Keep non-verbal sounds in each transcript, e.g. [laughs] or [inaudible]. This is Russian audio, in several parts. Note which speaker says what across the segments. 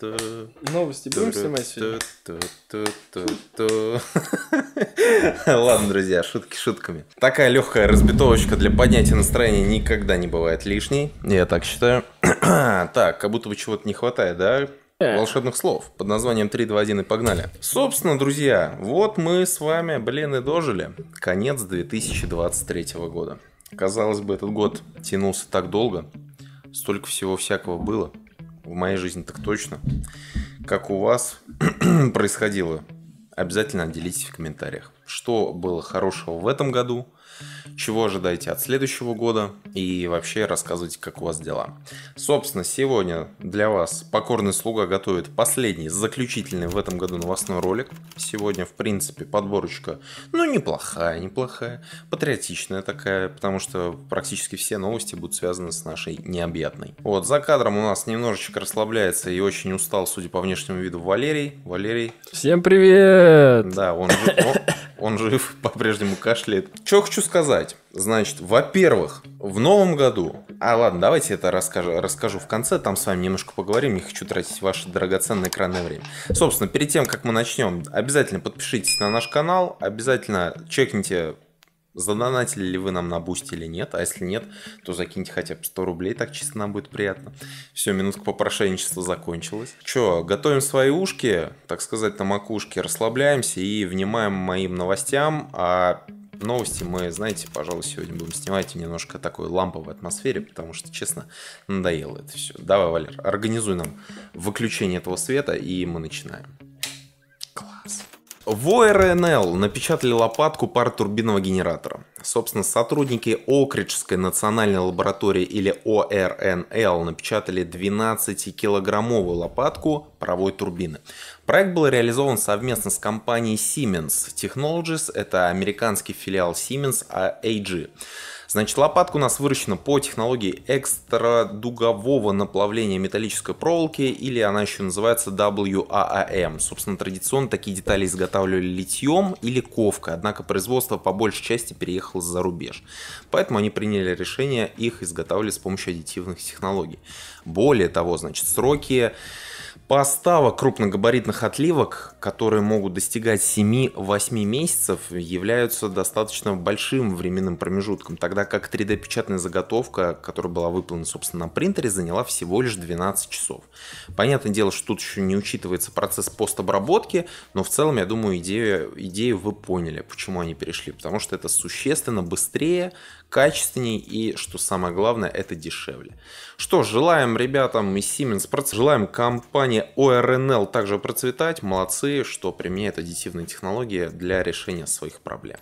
Speaker 1: Новости будем снимать сегодня? Ладно, друзья, шутки шутками. Такая легкая разбитовочка для поднятия настроения никогда не бывает лишней. Я так считаю. [clears throat] так, как будто бы чего-то не хватает, да? Э. волшебных слов под названием 3, 2, 1 и погнали. Собственно, друзья, вот мы с вами, блин, и дожили. Конец 2023 года. Казалось бы, этот год тянулся так долго, столько всего всякого было – в моей жизни так точно, как у вас [clears throat] происходило, обязательно делитесь в комментариях, что было хорошего в этом году, чего ожидаете от следующего года и вообще рассказывайте, как у вас дела. Собственно, сегодня для вас покорный слуга готовит последний, заключительный в этом году новостной ролик. Сегодня, в принципе, подборочка, ну, неплохая, неплохая, патриотичная такая, потому что практически все новости будут связаны с нашей необъятной. Вот, за кадром у нас немножечко расслабляется и очень устал, судя по внешнему виду, Валерий. Валерий.
Speaker 2: Всем привет!
Speaker 1: Да, он, он, он жив, по-прежнему кашляет. Что хочу сказать. Значит, во-первых, в новом году... А ладно, давайте это расскажу, расскажу в конце, там с вами немножко поговорим, не хочу тратить ваше драгоценное экранное время. Собственно, перед тем, как мы начнем, обязательно подпишитесь на наш канал, обязательно чекните Задонатили ли вы нам на бусте или нет? А если нет, то закиньте хотя бы 100 рублей, так чисто нам будет приятно. Все, минутка попрошенничества закончилась. Че, готовим свои ушки, так сказать, на макушке, расслабляемся и внимаем моим новостям. А новости мы, знаете, пожалуй, сегодня будем снимать в немножко такой ламповой атмосфере, потому что, честно, надоело это все. Давай, Валер, организуй нам выключение этого света, и мы начинаем. Класс. ВОРНЛ напечатали лопатку пар турбинного генератора. Собственно, сотрудники Окриджской национальной лаборатории или ОРНЛ напечатали 12-килограммовую лопатку паровой турбины. Проект был реализован совместно с компанией Siemens Technologies, это американский филиал Siemens AG. А Значит, лопатка у нас выращена по технологии экстрадугового наплавления металлической проволоки, или она еще называется WAAM. Собственно, традиционно такие детали изготавливали литьем или ковкой, однако производство по большей части переехало за рубеж. Поэтому они приняли решение их изготавливать с помощью аддитивных технологий. Более того, значит, сроки Поставок крупногабаритных отливок, которые могут достигать 7-8 месяцев, являются достаточно большим временным промежутком, тогда как 3D-печатная заготовка, которая была выполнена, собственно, на принтере, заняла всего лишь 12 часов. Понятное дело, что тут еще не учитывается процесс постобработки, но в целом, я думаю, идею, идею вы поняли, почему они перешли, потому что это существенно быстрее, качественнее и, что самое главное, это дешевле. Что, ж, желаем ребятам из Siemens, желаем компании компания ORNL также процветать, молодцы, что применяет аддитивные технологии для решения своих проблем.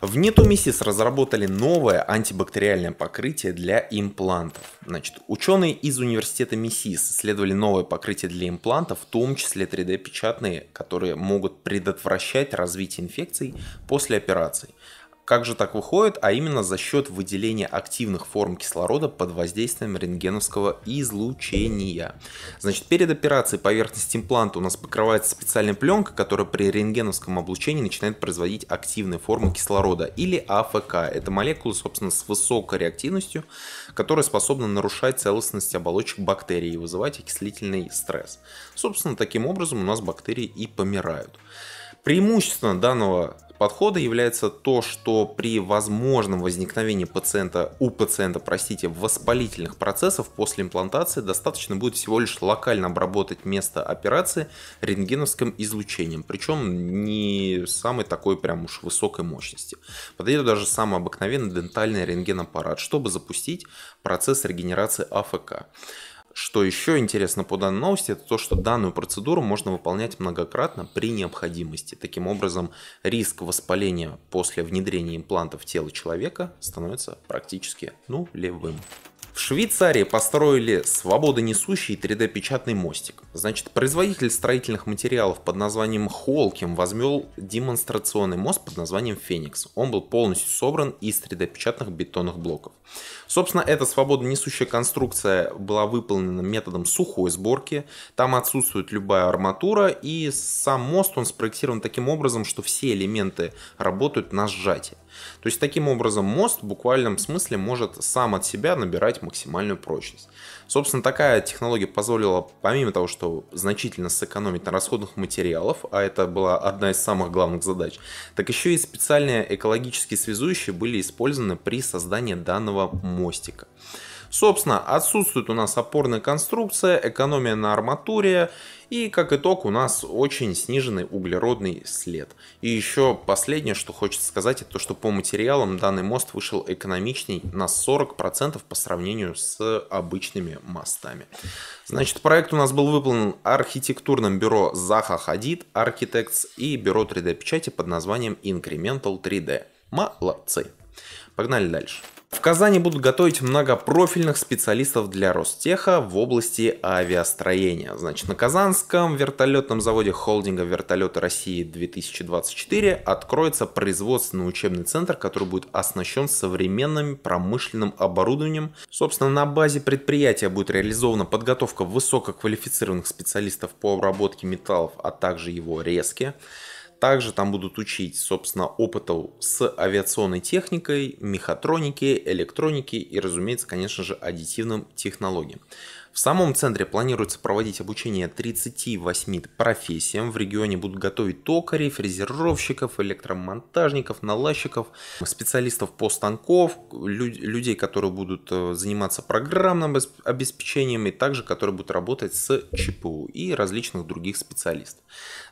Speaker 1: В Нету Миссис разработали новое антибактериальное покрытие для имплантов. Значит, ученые из университета Миссис исследовали новое покрытие для имплантов, в том числе 3D-печатные, которые могут предотвращать развитие инфекций после операции. Как же так выходит? А именно за счет выделения активных форм кислорода под воздействием рентгеновского излучения. Значит, перед операцией поверхность импланта у нас покрывается специальной пленкой, которая при рентгеновском облучении начинает производить активные формы кислорода или АФК. Это молекулы, собственно, с высокой реактивностью, которые способны нарушать целостность оболочек бактерий и вызывать окислительный стресс. Собственно, таким образом у нас бактерии и помирают. Преимущество данного подхода является то, что при возможном возникновении пациента, у пациента, простите, воспалительных процессов после имплантации достаточно будет всего лишь локально обработать место операции рентгеновским излучением, причем не самой такой прям уж высокой мощности. Подойдет даже самый обыкновенный дентальный рентгенаппарат, чтобы запустить процесс регенерации АФК. Что еще интересно по данной новости, это то, что данную процедуру можно выполнять многократно при необходимости. Таким образом, риск воспаления после внедрения импланта в тело человека становится практически нулевым. В Швейцарии построили свободонесущий 3D-печатный мостик. Значит, производитель строительных материалов под названием Холким возьмел демонстрационный мост под названием Феникс. Он был полностью собран из 3D-печатных бетонных блоков. Собственно, эта свободонесущая конструкция была выполнена методом сухой сборки. Там отсутствует любая арматура, и сам мост он спроектирован таким образом, что все элементы работают на сжатие. То есть таким образом мост в буквальном смысле может сам от себя набирать максимальную прочность. Собственно, такая технология позволила, помимо того, что значительно сэкономить на расходных материалов, а это была одна из самых главных задач, так еще и специальные экологические связующие были использованы при создании данного мостика. Собственно, отсутствует у нас опорная конструкция, экономия на арматуре и, как итог, у нас очень сниженный углеродный след. И еще последнее, что хочется сказать, это то, что по материалам данный мост вышел экономичней на 40% по сравнению с обычными мостами. Значит, проект у нас был выполнен архитектурным бюро Заха Хадид Architects и бюро 3D-печати под названием Incremental 3D. Молодцы! Погнали дальше. В Казани будут готовить многопрофильных специалистов для Ростеха в области авиастроения. Значит, на Казанском вертолетном заводе холдинга «Вертолеты России-2024» откроется производственный учебный центр, который будет оснащен современным промышленным оборудованием. Собственно, на базе предприятия будет реализована подготовка высококвалифицированных специалистов по обработке металлов, а также его резке. Также там будут учить, собственно, опыту с авиационной техникой, мехатроники, электроники и, разумеется, конечно же, аддитивным технологиям. В самом центре планируется проводить обучение 38 профессиям. В регионе будут готовить токарей, фрезеровщиков, электромонтажников, наладчиков, специалистов по станков, людей, которые будут э, заниматься программным обеспечением и также, которые будут работать с ЧПУ и различных других специалистов.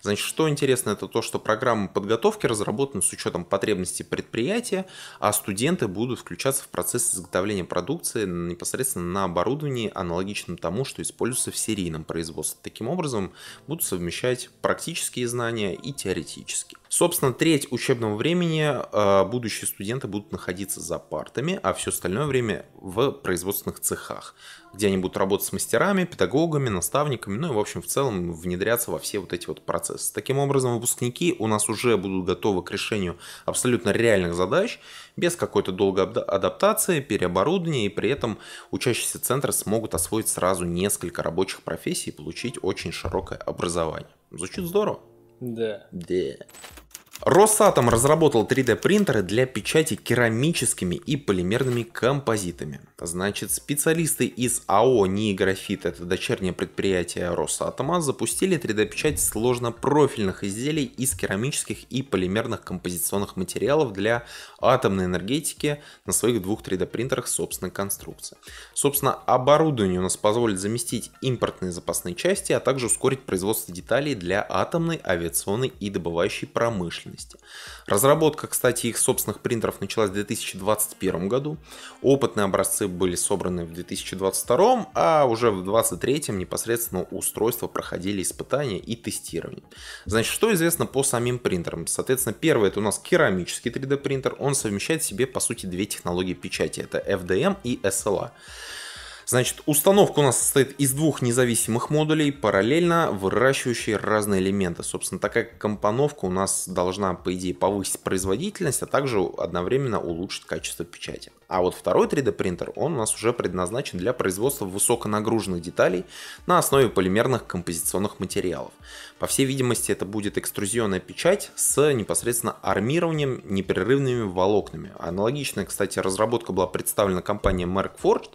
Speaker 1: Значит, что интересно, это то, что программа подготовки разработана с учетом потребностей предприятия, а студенты будут включаться в процесс изготовления продукции непосредственно на оборудовании аналогично идентично тому, что используется в серийном производстве. Таким образом, будут совмещать практические знания и теоретические. Собственно, треть учебного времени э, будущие студенты будут находиться за партами, а все остальное время в производственных цехах, где они будут работать с мастерами, педагогами, наставниками, ну и, в общем, в целом внедряться во все вот эти вот процессы. Таким образом, выпускники у нас уже будут готовы к решению абсолютно реальных задач, без какой-то долгой адаптации, переоборудования, и при этом учащиеся центра смогут освоить сразу несколько рабочих профессий и получить очень широкое образование. Звучит здорово. Да. Да. Росатом разработал 3D принтеры для печати керамическими и полимерными композитами. Значит, специалисты из АО НИИ Графит, это дочернее предприятие Росатома, запустили 3D печать сложнопрофильных изделий из керамических и полимерных композиционных материалов для атомной энергетики на своих двух 3D принтерах собственной конструкции. Собственно, оборудование у нас позволит заместить импортные запасные части, а также ускорить производство деталей для атомной, авиационной и добывающей промышленности промышленности. Разработка, кстати, их собственных принтеров началась в 2021 году. Опытные образцы были собраны в 2022, а уже в 2023 непосредственно устройства проходили испытания и тестирование. Значит, что известно по самим принтерам? Соответственно, первый это у нас керамический 3D принтер. Он совмещает в себе, по сути, две технологии печати. Это FDM эм и SLA. Значит, установка у нас состоит из двух независимых модулей, параллельно выращивающие разные элементы. Собственно, такая компоновка у нас должна, по идее, повысить производительность, а также одновременно улучшить качество печати. А вот второй 3D принтер, он у нас уже предназначен для производства высоконагруженных деталей на основе полимерных композиционных материалов. По всей видимости, это будет экструзионная печать с непосредственно армированием непрерывными волокнами. Аналогичная, кстати, разработка была представлена компанией Merck Forged,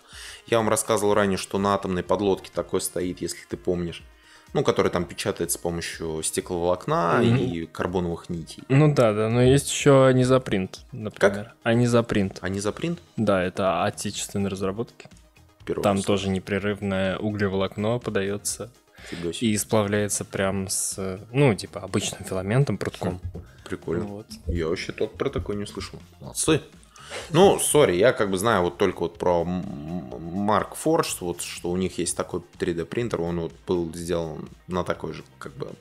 Speaker 1: я вам рассказывал ранее, что на атомной подлодке такой стоит, если ты помнишь. Ну,
Speaker 2: который там печатается с помощью стекловолокна mm-hmm. и карбоновых нитей. Ну да, да, но есть еще анизапринт, например. Как? Анизапринт. Анизапринт? Да, это отечественные разработки. Первое там тоже непрерывное углеволокно подается и сплавляется прям с, ну, типа, обычным филаментом, прутком. Хм, прикольно. Вот. Я вообще
Speaker 1: тот про такой не слышал. Молодцы. Ну, сори, я как бы знаю вот только вот про Mark Forge, вот что у них есть такой 3D принтер, он вот был сделан на такой же, как бы,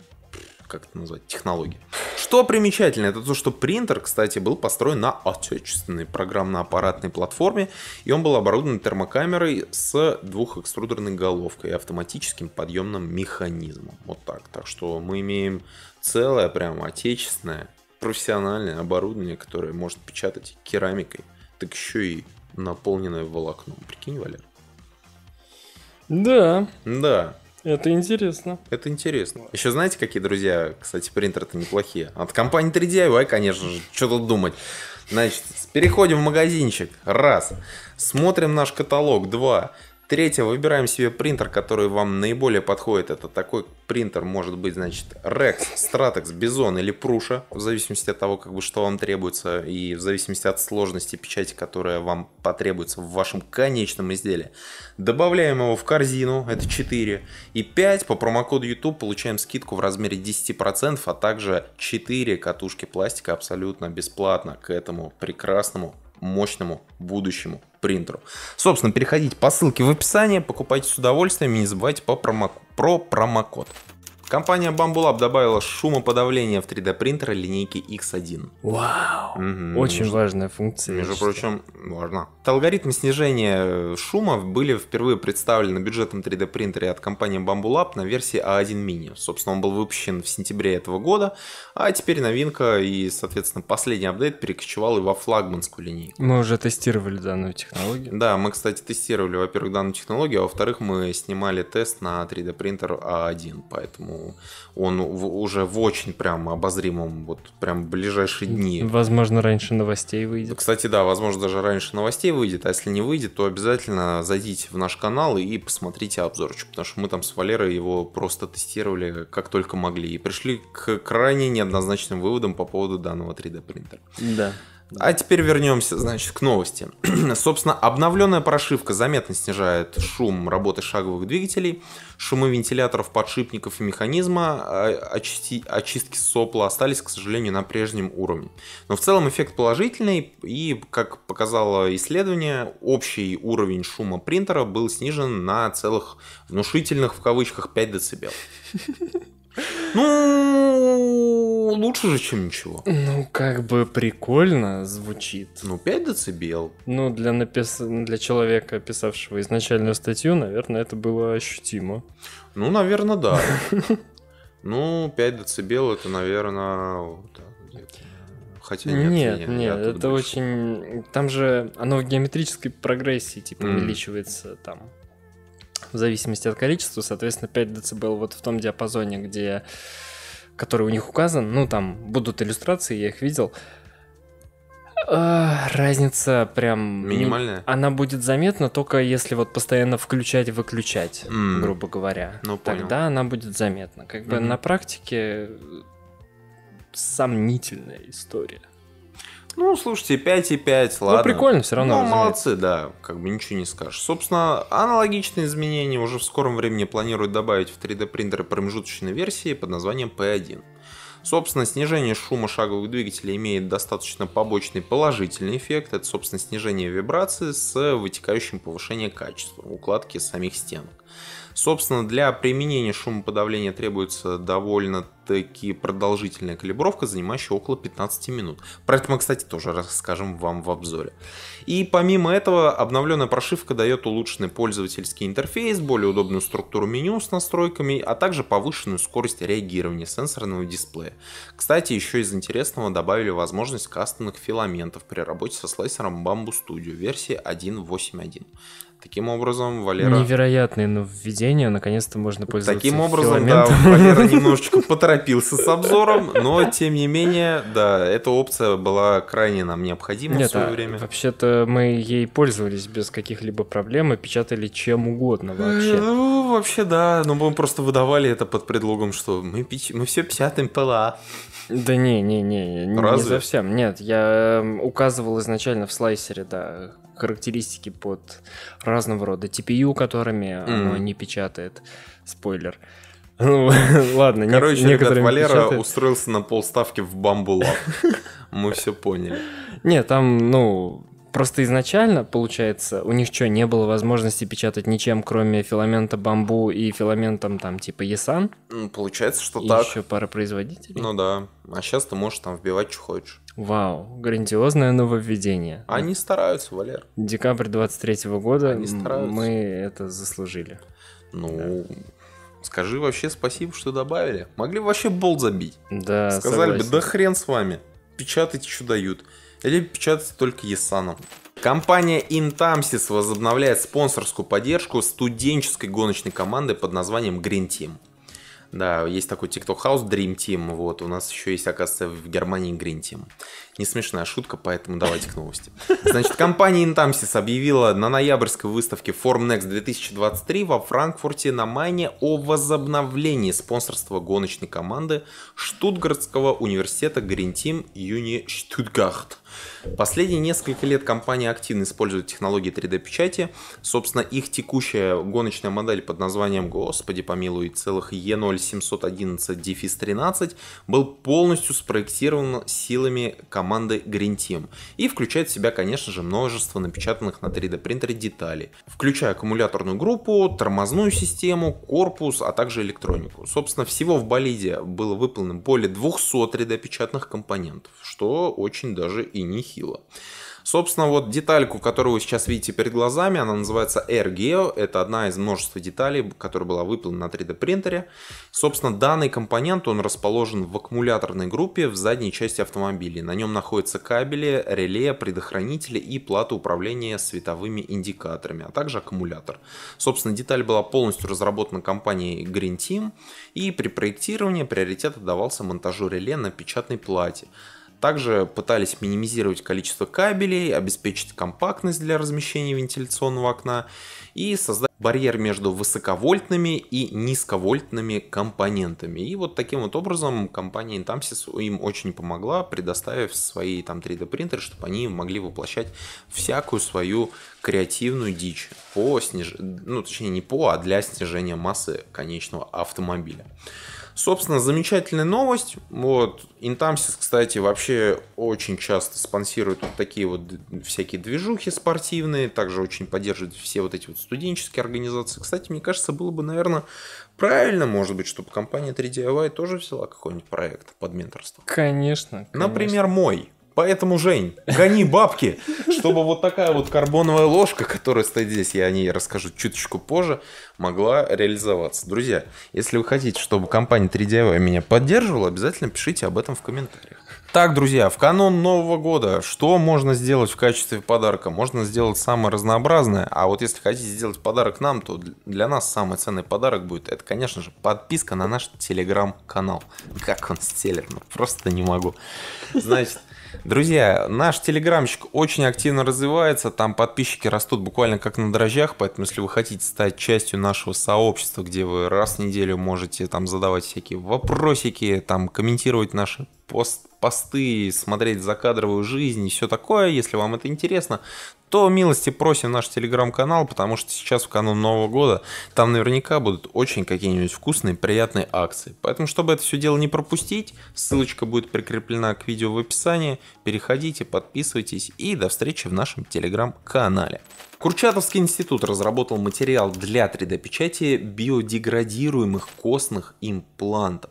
Speaker 1: как это назвать, технологии. Что примечательно, это то, что принтер, кстати, был построен на отечественной программно-аппаратной платформе, и он был оборудован термокамерой с двухэкструдерной головкой и автоматическим подъемным механизмом. Вот так. Так что мы имеем целое, прям отечественное профессиональное оборудование, которое может печатать керамикой, так еще и наполненное волокном.
Speaker 2: Прикинь, Валер. Да. Да. Это интересно.
Speaker 1: Это интересно. Еще знаете, какие друзья, кстати, принтеры-то неплохие. От компании 3DIY, конечно же, что тут думать. Значит, переходим в магазинчик. Раз. Смотрим наш каталог. Два. Третье, выбираем себе принтер, который вам наиболее подходит. Это такой принтер может быть, значит, Rex, Stratex, Bison или Prusa, в зависимости от того, как бы, что вам требуется, и в зависимости от сложности печати, которая вам потребуется в вашем конечном изделии. Добавляем его в корзину, это 4. И 5 по промокоду YouTube получаем скидку в размере 10%, а также 4 катушки пластика абсолютно бесплатно к этому прекрасному мощному будущему принтеру. Собственно, переходите по ссылке в описании, покупайте с удовольствием и не забывайте про промокод. Компания Bumble Lab добавила шумоподавление в 3D принтера линейки X1.
Speaker 2: Вау! Угу. Очень между, важная функция. Между прочим,
Speaker 1: важна. Алгоритмы снижения э, шума были впервые представлены на бюджетном 3D принтере от компании Bumble Lab на версии A1 а Mini. Собственно, он был выпущен в сентябре этого года, а теперь новинка и, соответственно, последний апдейт перекочевал и во флагманскую линейку.
Speaker 2: Мы уже тестировали данную технологию.
Speaker 1: Да, мы, кстати, тестировали, во-первых, данную технологию, а во-вторых, мы снимали тест на 3D принтер A1, а поэтому он уже в очень прям обозримом, вот прям ближайшие дни.
Speaker 2: Возможно, раньше новостей выйдет.
Speaker 1: Кстати, да, возможно, даже раньше новостей выйдет, а если не выйдет, то обязательно зайдите в наш канал и посмотрите обзорчик, потому что мы там с Валерой его просто тестировали как только могли и пришли к крайне неоднозначным выводам по поводу данного 3D принтера. Да. А теперь вернемся, значит, к новости. [clears throat] Собственно, обновленная прошивка заметно снижает шум работы шаговых двигателей, шумы вентиляторов, подшипников и механизма, а, очисти, очистки сопла остались, к сожалению, на прежнем уровне. Но в целом эффект положительный, и, как показало исследование, общий уровень шума принтера был снижен на целых внушительных, в кавычках, 5 дБ.
Speaker 2: [laughs] Ну, лучше же, чем ничего. Ну, как бы прикольно звучит. Ну, 5 децибел. Ну, для, напис... для человека, писавшего изначальную статью, наверное, это было ощутимо. Ну, наверное, да.
Speaker 1: Ну, 5 децибел это, наверное, Хотя нет, нет, нет, нет
Speaker 2: это больше. очень... Там же оно в геометрической прогрессии, типа, mm. увеличивается там в зависимости от количества, соответственно, 5 дБ вот в том диапазоне, где, который у них указан, ну, там будут иллюстрации, я их видел, а, Разница прям... Минимальная? она будет заметна только если вот постоянно включать-выключать, mm. грубо говоря. Ну, понял. Тогда она будет заметна. Как mm-hmm. бы на практике сомнительная история.
Speaker 1: Ну, слушайте, 5,5, ладно. Ну, прикольно, все равно. Ну, молодцы, да, как бы ничего не скажешь. Собственно, аналогичные изменения уже в скором времени планируют добавить в 3D принтеры промежуточной версии под названием P1. Собственно, снижение шума шаговых двигателей имеет достаточно побочный положительный эффект. Это, собственно, снижение вибрации с вытекающим повышением качества укладки самих стенок. Собственно, для применения шумоподавления требуется довольно-таки продолжительная калибровка, занимающая около 15 минут. Про это мы, кстати, тоже расскажем вам в обзоре. И помимо этого, обновленная прошивка дает улучшенный пользовательский интерфейс, более удобную структуру меню с настройками, а также повышенную скорость реагирования сенсорного дисплея. Кстати, еще из интересного добавили возможность кастомных филаментов при работе со слайсером Bamboo Studio версии 1.8.1. Таким образом, Валера...
Speaker 2: Невероятное нововведение, наконец-то можно пользоваться Таким образом, филаментом. да, Валера [laughs]
Speaker 1: немножечко поторопился с обзором, но, тем не менее, да, эта опция была крайне нам необходима Нет, в свое а, время.
Speaker 2: вообще-то мы ей пользовались без каких-либо проблем и печатали чем угодно э,
Speaker 1: вообще. Ну, вообще, да, но мы просто выдавали это под предлогом,
Speaker 2: что мы, печ... мы все печатаем ПЛА. Да не, не, не, не, не совсем. Нет, я эм, указывал изначально в слайсере, да, характеристики под разного рода TPU, которыми mm. оно не печатает. Спойлер. Ну, [laughs] ладно, Короче, ребят, Валера печатают.
Speaker 1: устроился на полставки в Bamboo Мы
Speaker 2: все поняли. [laughs] нет там, ну, Просто изначально, получается, у них что, не было возможности печатать ничем, кроме филамента бамбу и филаментом там типа Есан? Получается, что и так. еще пара производителей? Ну да. А сейчас ты можешь там вбивать, что хочешь. Вау, грандиозное нововведение. Они стараются, Валер. Декабрь 23 года Они
Speaker 1: стараются. мы это заслужили. Ну, да. скажи вообще спасибо, что добавили. Могли вообще болт забить. Да, Сказали согласен. бы, да хрен с вами. Печатать еще дают либо печататься только Есаном. Компания Intamsis возобновляет спонсорскую поддержку студенческой гоночной команды под названием Green Team. Да, есть такой TikTok House Dream Team, вот, у нас еще есть, оказывается, в Германии Green Team. Не смешная шутка, поэтому давайте к новости. Значит, компания Intamsis объявила на ноябрьской выставке Formnext 2023 во Франкфурте на Майне о возобновлении спонсорства гоночной команды Штутгартского университета Green Team Юни Stuttgart. Последние несколько лет компания активно использует технологии 3D-печати. Собственно, их текущая гоночная модель под названием, господи помилуй, целых Е0 711-13 был полностью спроектирован силами команды Green Team и включает в себя, конечно же, множество напечатанных на 3D принтере деталей, включая аккумуляторную группу, тормозную систему, корпус, а также электронику. Собственно, всего в болиде было выполнено более 200 3D-печатных компонентов, что очень даже и нехило. Собственно, вот детальку, которую вы сейчас видите перед глазами, она называется Air Это одна из множества деталей, которая была выполнена на 3D принтере. Собственно, данный компонент, он расположен в аккумуляторной группе в задней части автомобиля. На нем находятся кабели, реле, предохранители и плата управления световыми индикаторами, а также аккумулятор. Собственно, деталь была полностью разработана компанией Green Team, и при проектировании приоритет отдавался монтажу реле на печатной плате. Также пытались минимизировать количество кабелей, обеспечить компактность для размещения вентиляционного окна и создать барьер между высоковольтными и низковольтными компонентами. И вот таким вот образом компания Intamsys им очень помогла, предоставив свои там 3D принтеры, чтобы они могли воплощать всякую свою креативную дичь по сниж... ну точнее не по, а для снижения массы конечного автомобиля. Собственно, замечательная новость. Вот. Intamsis, кстати, вообще очень часто спонсирует вот такие вот всякие движухи спортивные, также очень поддерживает все вот эти вот студенческие организации. Кстати, мне кажется, было бы, наверное, правильно, может быть, чтобы компания 3DIY тоже взяла какой-нибудь проект под менторство.
Speaker 2: Конечно. конечно. Например,
Speaker 1: мой. Поэтому, Жень, гони бабки, чтобы вот такая вот карбоновая ложка, которая стоит здесь, я о ней расскажу чуточку позже, могла реализоваться. Друзья, если вы хотите, чтобы компания 3DV меня поддерживала, обязательно пишите об этом в комментариях. Так, друзья, в канун Нового года что можно сделать в качестве подарка? Можно сделать самое разнообразное, а вот если хотите сделать подарок нам, то для нас самый ценный подарок будет, это, конечно же, подписка на наш телеграм-канал. Как он стелет, ну просто не могу. Значит, Друзья, наш телеграмщик очень активно развивается, там подписчики растут буквально как на дрожжах, поэтому если вы хотите стать частью нашего сообщества, где вы раз в неделю можете там задавать всякие вопросики, там комментировать наши пост посты, смотреть закадровую жизнь и все такое, если вам это интересно, то милости просим наш телеграм-канал, потому что сейчас в канун Нового года там наверняка будут очень какие-нибудь вкусные, приятные акции. Поэтому, чтобы это все дело не пропустить, ссылочка будет прикреплена к видео в описании. Переходите, подписывайтесь и до встречи в нашем телеграм-канале. Курчатовский институт разработал материал для 3D-печати биодеградируемых костных имплантов.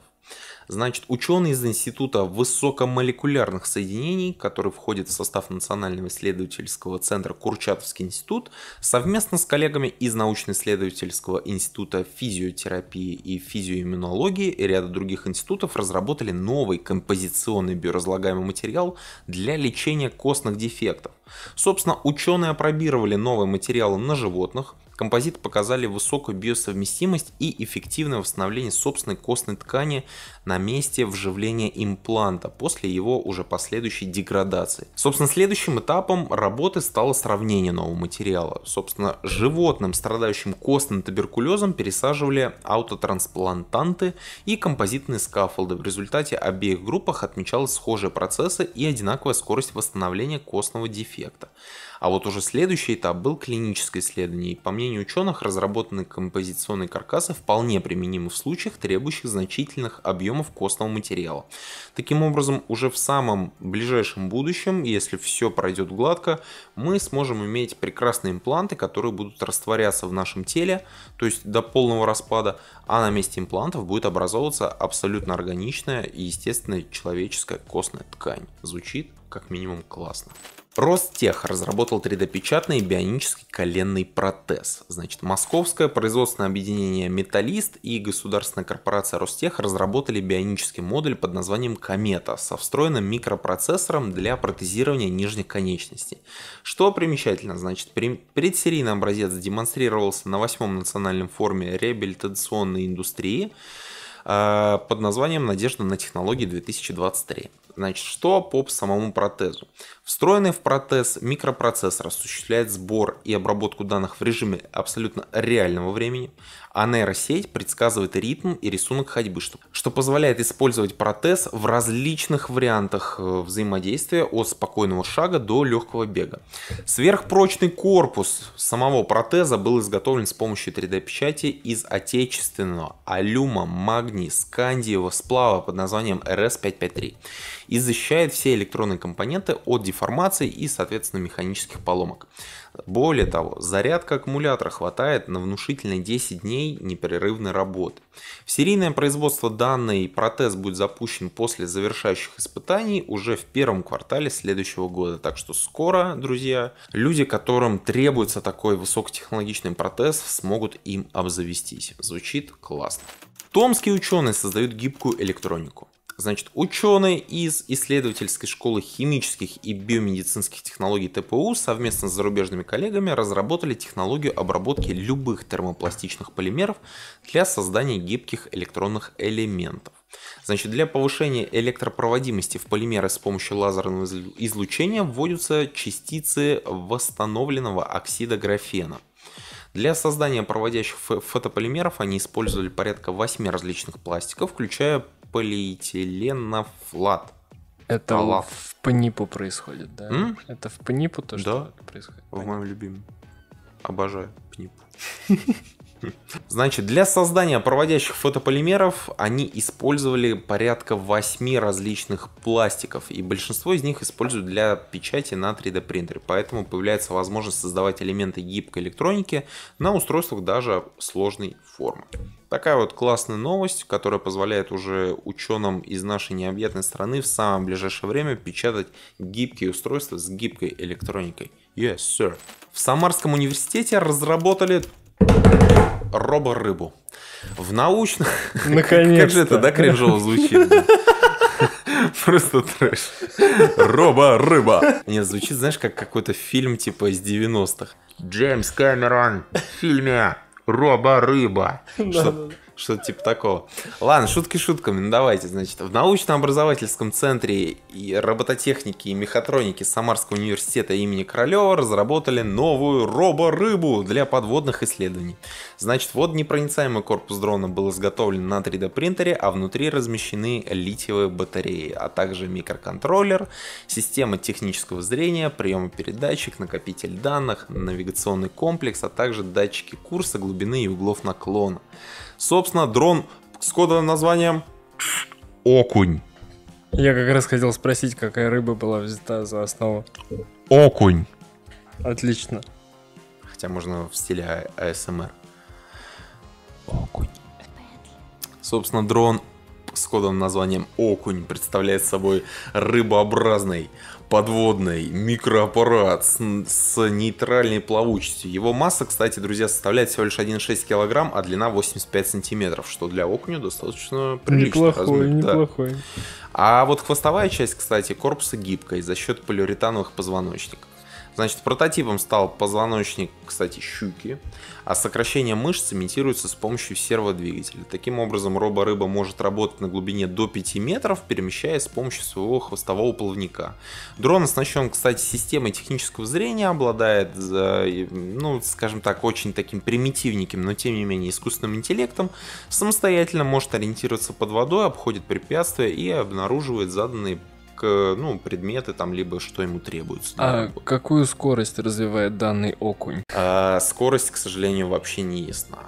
Speaker 1: Значит, ученые из Института высокомолекулярных соединений, который входит в состав Национального исследовательского центра Курчатовский институт, совместно с коллегами из научно-исследовательского института физиотерапии и физиоиммунологии и ряда других институтов разработали новый композиционный биоразлагаемый материал для лечения костных дефектов. Собственно, ученые опробировали новые материалы на животных, композиты показали высокую биосовместимость и эффективное восстановление собственной костной ткани на месте вживления импланта после его уже последующей деградации. Собственно, следующим этапом работы стало сравнение нового материала. Собственно, животным, страдающим костным туберкулезом, пересаживали аутотрансплантанты и композитные скафолды. В результате обеих группах отмечалось схожие процессы и одинаковая скорость восстановления костного дефекта. А вот уже следующий этап был клиническое исследование, и по мнению ученых, разработанные композиционные каркасы вполне применимы в случаях, требующих значительных объемов костного материала. Таким образом, уже в самом ближайшем будущем, если все пройдет гладко, мы сможем иметь прекрасные импланты, которые будут растворяться в нашем теле, то есть до полного распада, а на месте имплантов будет образовываться абсолютно органичная и естественная человеческая костная ткань. Звучит как минимум классно. Ростех разработал 3D-печатный бионический коленный протез. Значит, Московское производственное объединение «Металлист» и государственная корпорация Ростех разработали бионический модуль под названием «Комета» со встроенным микропроцессором для протезирования нижних конечностей. Что примечательно, значит, предсерийный образец демонстрировался на восьмом национальном форуме реабилитационной индустрии э, под названием «Надежда на технологии 2023». Значит, что по самому протезу? Встроенный в протез микропроцессор осуществляет сбор и обработку данных в режиме абсолютно реального времени, а нейросеть предсказывает ритм и рисунок ходьбы, что, что позволяет использовать протез в различных вариантах э, взаимодействия от спокойного шага до легкого бега. Сверхпрочный корпус самого протеза был изготовлен с помощью 3D-печати из отечественного алюма, магни скандиевого сплава под названием RS553 и защищает все электронные компоненты от деформации и, соответственно, механических поломок. Более того, зарядка аккумулятора хватает на внушительные 10 дней дней непрерывной работы. В серийное производство данный протез будет запущен после завершающих испытаний уже в первом квартале следующего года. Так что скоро, друзья, люди, которым требуется такой высокотехнологичный протез, смогут им обзавестись. Звучит классно. Томские ученые создают гибкую электронику. Значит, ученые из исследовательской школы химических и биомедицинских технологий ТПУ совместно с зарубежными коллегами разработали технологию обработки любых термопластичных полимеров для создания гибких электронных элементов. Значит, для повышения электропроводимости в полимеры с помощью лазерного излучения вводятся частицы восстановленного оксида графена. Для создания проводящих фотополимеров они использовали порядка 8 различных пластиков, включая полиэтиленофлат. Это Алаф. в
Speaker 2: ПНИПу происходит, да? М? Это в ПНИПу то, что да? происходит? в
Speaker 1: моем любимом. Обожаю ПНИПу. [laughs] Значит, для создания проводящих фотополимеров они использовали порядка 8 различных пластиков, и большинство из них используют для печати на 3D принтере, поэтому появляется возможность создавать элементы гибкой электроники на устройствах даже сложной формы. Такая вот классная новость, которая позволяет уже ученым из нашей необъятной страны в самое ближайшее время печатать гибкие устройства с гибкой электроникой. Yes, sir. В Самарском университете разработали Робо-рыбу. В научных... [laughs] Наконец-то. Как же это, да, кринжово звучит? [laughs] Просто трэш. Роба рыба Не, звучит, знаешь, как какой-то фильм типа из 90-х. Джеймс Кэмерон в фильме Робо-рыба. [laughs] Что-то типа такого. Ладно, шутки шутками, ну давайте, значит. В научно-образовательском центре и робототехники и мехатроники Самарского университета имени Королева разработали новую робо-рыбу для подводных исследований. Значит, вот непроницаемый корпус дрона был изготовлен на 3D принтере, а внутри размещены литиевые батареи, а также микроконтроллер, система технического зрения, приема передатчик, накопитель данных, навигационный комплекс, а также датчики курса, глубины и углов наклона. Собственно, дрон с кодовым названием «Окунь».
Speaker 2: Я как раз хотел спросить, какая рыба была взята за основу. Окунь. Отлично.
Speaker 1: Хотя можно в стиле а- АСМР. Окунь. Собственно, дрон с кодовым названием «Окунь» представляет собой рыбообразный подводный микроаппарат с, с нейтральной плавучестью. Его масса, кстати, друзья, составляет всего лишь 1,6 килограмм, а длина 85 сантиметров, что для окуня достаточно приличный Неплохой, размер, неплохой. Да. А вот хвостовая часть, кстати, корпуса гибкая из-за счет полиуретановых позвоночников. Значит, прототипом стал позвоночник, кстати, щуки, а сокращение мышц имитируется с помощью серводвигателя. Таким образом, робо-рыба может работать на глубине до 5 метров, перемещаясь с помощью своего хвостового плавника. Дрон оснащен, кстати, системой технического зрения, обладает, э, ну, скажем так, очень таким примитивненьким, но тем не менее искусственным интеллектом, самостоятельно может ориентироваться под водой, обходит препятствия и обнаруживает заданные ну, предметы там, либо что ему требуется. А
Speaker 2: какую скорость развивает данный окунь?
Speaker 1: А, скорость, к сожалению, вообще не ясна.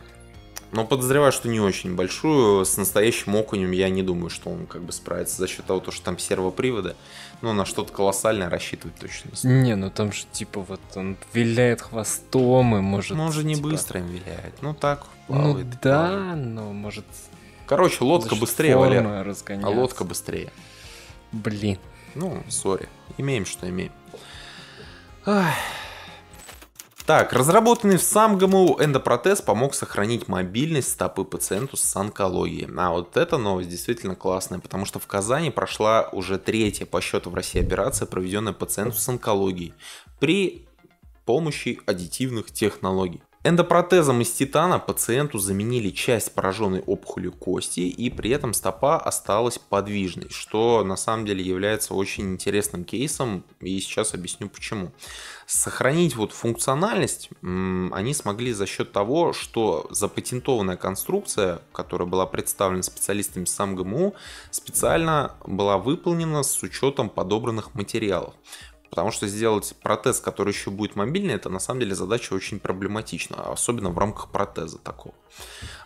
Speaker 1: Но подозреваю, что не очень большую. С настоящим окунем я не думаю, что он как бы справится за счет того, что там сервопривода. Но ну, на что-то колоссальное рассчитывать
Speaker 2: точно. Не, ну там же типа вот он виляет хвостом и может... Ну, он же не типа... быстро им виляет. Ну, так ну плавает. Ну, да, плавает. но может... Короче, лодка быстрее, Валер. А лодка
Speaker 1: быстрее. Блин. Ну, сори. Имеем, что имеем. Ах. Так, разработанный в сам ГМУ эндопротез помог сохранить мобильность стопы пациенту с онкологией. А вот эта новость действительно классная, потому что в Казани прошла уже третья по счету в России операция, проведенная пациенту с онкологией при помощи аддитивных технологий. Эндопротезом из титана пациенту заменили часть пораженной опухолью кости, и при этом стопа осталась подвижной, что на самом деле является очень интересным кейсом, и сейчас объясню почему. Сохранить вот функциональность они смогли за счет того, что запатентованная конструкция, которая была представлена специалистами сам ГМУ, специально была выполнена с учетом подобранных материалов. Потому что сделать протез, который еще будет мобильный, это на самом деле задача очень проблематична, особенно в рамках протеза такого.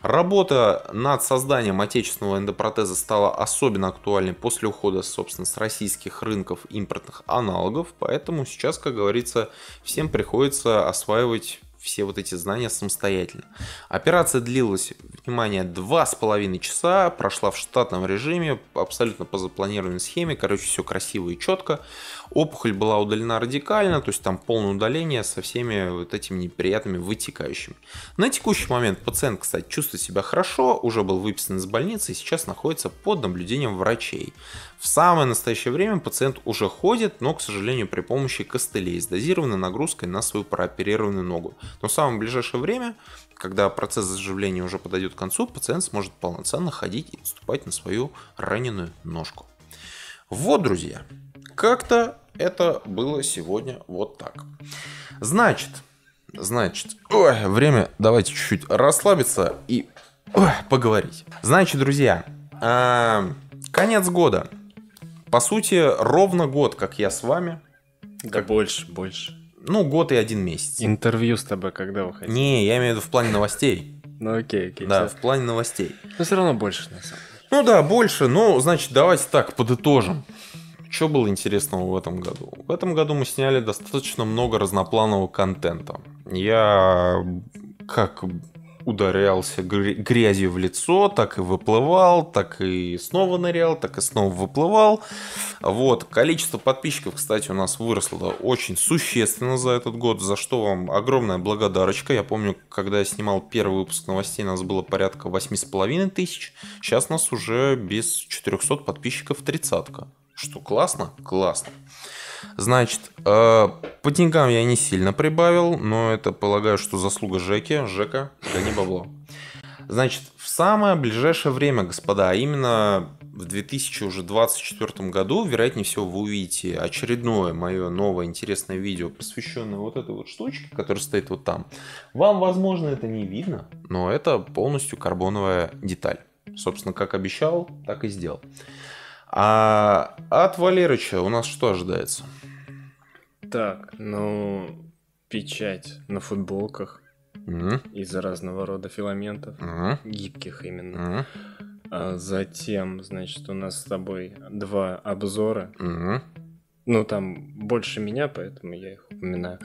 Speaker 1: Работа над созданием отечественного эндопротеза стала особенно актуальной после ухода, собственно, с российских рынков импортных аналогов, поэтому сейчас, как говорится, всем приходится осваивать все вот эти знания самостоятельно. Операция длилась, внимание, два с половиной часа, прошла в штатном режиме, абсолютно по запланированной схеме, короче, все красиво и четко. Опухоль была удалена радикально, то есть там полное удаление со всеми вот этими неприятными вытекающими. На текущий момент пациент, кстати, чувствует себя хорошо, уже был выписан из больницы и сейчас находится под наблюдением врачей. В самое настоящее время пациент уже ходит, но, к сожалению, при помощи костылей с дозированной нагрузкой на свою прооперированную ногу. Но в самое ближайшее время, когда процесс заживления уже подойдет к концу, пациент сможет полноценно ходить и наступать на свою раненую ножку. Вот, друзья, как-то это было сегодня вот так. Значит, значит, ой, время, давайте чуть-чуть расслабиться и ой, поговорить. Значит, друзья, э, конец года. По сути, ровно год, как я с вами.
Speaker 2: Да как... больше, больше. Ну, год и один месяц. Интервью с тобой когда выходить?
Speaker 1: Не, я имею в виду в плане новостей. Ну окей, окей. Да, в
Speaker 2: плане новостей. Но ну, все равно больше, на самом деле.
Speaker 1: Ну да, больше. Ну, значит, давайте так, подытожим. Что было интересного в этом году? В этом году мы сняли достаточно много разнопланового контента. Я как ударялся грязью в лицо, так и выплывал, так и снова нырял, так и снова выплывал. Вот. Количество подписчиков, кстати, у нас выросло очень существенно за этот год, за что вам огромная благодарочка. Я помню, когда я снимал первый выпуск новостей, у нас было порядка 8,5 тысяч. Сейчас нас уже без 400 подписчиков тридцатка. Что классно? Классно. Значит, э, по деньгам я не сильно прибавил, но это, полагаю, что заслуга Жеки. Жека, не бабло. Значит, в самое ближайшее время, господа, а именно в 2024 году, вероятнее всего, вы увидите очередное мое новое интересное видео, посвященное вот этой вот штучке, которая стоит вот там. Вам, возможно, это не видно, но это полностью карбоновая деталь. Собственно, как обещал, так и сделал. А от Валерыча у нас что ожидается?
Speaker 2: Так, ну, печать на футболках mm-hmm. из-за разного рода филаментов, mm-hmm. гибких именно. Mm-hmm. А затем, значит, у нас с тобой два обзора. Mm-hmm. Ну, там больше меня, поэтому я их упоминаю.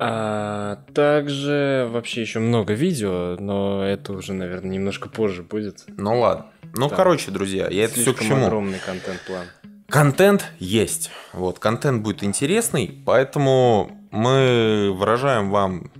Speaker 2: А также вообще еще много видео, но это уже, наверное, немножко позже будет. Ну ладно. Ну, Там короче, друзья, я это все к чему. огромный контент-план. Контент есть. Вот, контент
Speaker 1: будет интересный, поэтому мы выражаем вам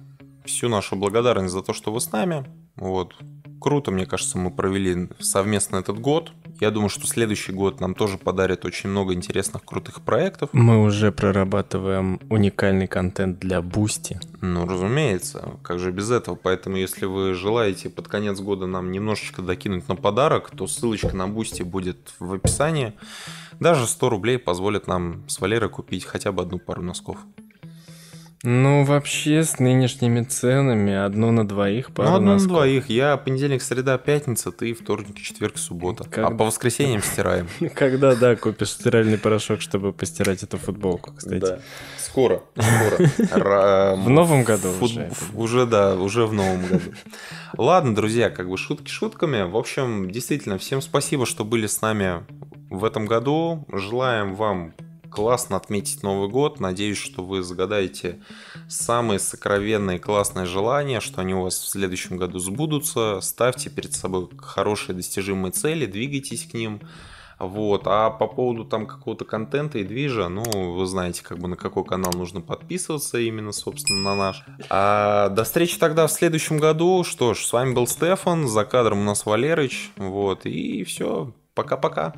Speaker 1: всю нашу благодарность за то, что вы с нами. Вот. Круто, мне кажется, мы провели совместно этот год. Я думаю, что следующий год нам тоже подарит очень много интересных, крутых проектов. Мы
Speaker 2: уже прорабатываем уникальный контент для Бусти. Ну, разумеется, как
Speaker 1: же без этого. Поэтому, если вы желаете под конец года нам немножечко докинуть на подарок, то ссылочка на Бусти будет в описании. Даже 100 рублей позволит нам с Валерой купить хотя бы одну пару носков.
Speaker 2: Ну, вообще, с нынешними ценами одно на двоих пара Ну, одно носков.
Speaker 1: на двоих. Я понедельник, среда, пятница, ты вторник, четверг, суббота. Как... А по воскресеньям
Speaker 2: стираем. [laughs] Когда, да, купишь стиральный порошок, чтобы постирать эту футболку, кстати. Да. Скоро, скоро. [laughs] В новом году уже.
Speaker 1: Уже, да, уже в новом году. Ладно, друзья, как бы шутки шутками. В общем, действительно, всем спасибо, что были с нами в этом году. Желаем вам классно отметить Новый год. Надеюсь, что вы загадаете самые сокровенные классные желания, что они у вас в следующем году сбудутся. Ставьте перед собой хорошие достижимые цели, двигайтесь к ним. Вот. А по поводу там какого-то контента и движа, ну, вы знаете, как бы на какой канал нужно подписываться, именно, собственно, на наш. А, до встречи тогда в следующем году. Что ж, с вами был Стефан, за кадром у нас Валерыч. Вот, и
Speaker 2: все. Пока-пока.